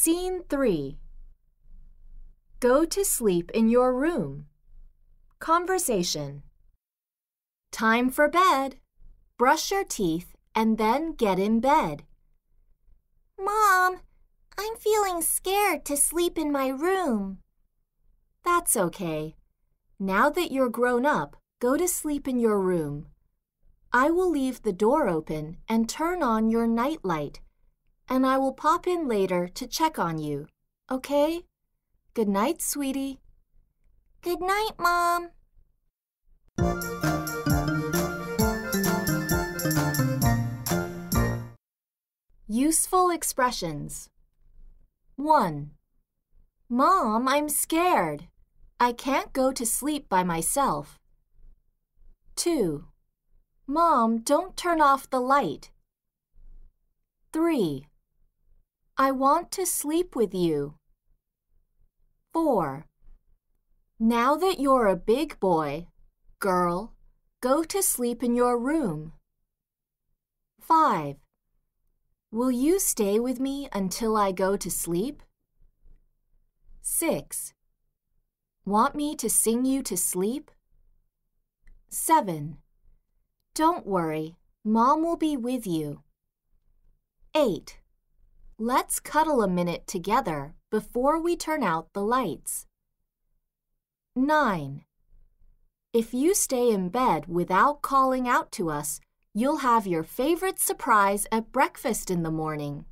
Scene 3 Go to sleep in your room. Conversation Time for bed. Brush your teeth and then get in bed. Mom, I'm feeling scared to sleep in my room. That's okay. Now that you're grown up, go to sleep in your room. I will leave the door open and turn on your nightlight and I will pop in later to check on you, okay? Good night, sweetie. Good night, Mom. Useful expressions 1. Mom, I'm scared. I can't go to sleep by myself. 2. Mom, don't turn off the light. 3. I want to sleep with you. 4. Now that you're a big boy, girl, go to sleep in your room. 5. Will you stay with me until I go to sleep? 6. Want me to sing you to sleep? 7. Don't worry, Mom will be with you. 8. Let's cuddle a minute together before we turn out the lights. 9. If you stay in bed without calling out to us, you'll have your favorite surprise at breakfast in the morning.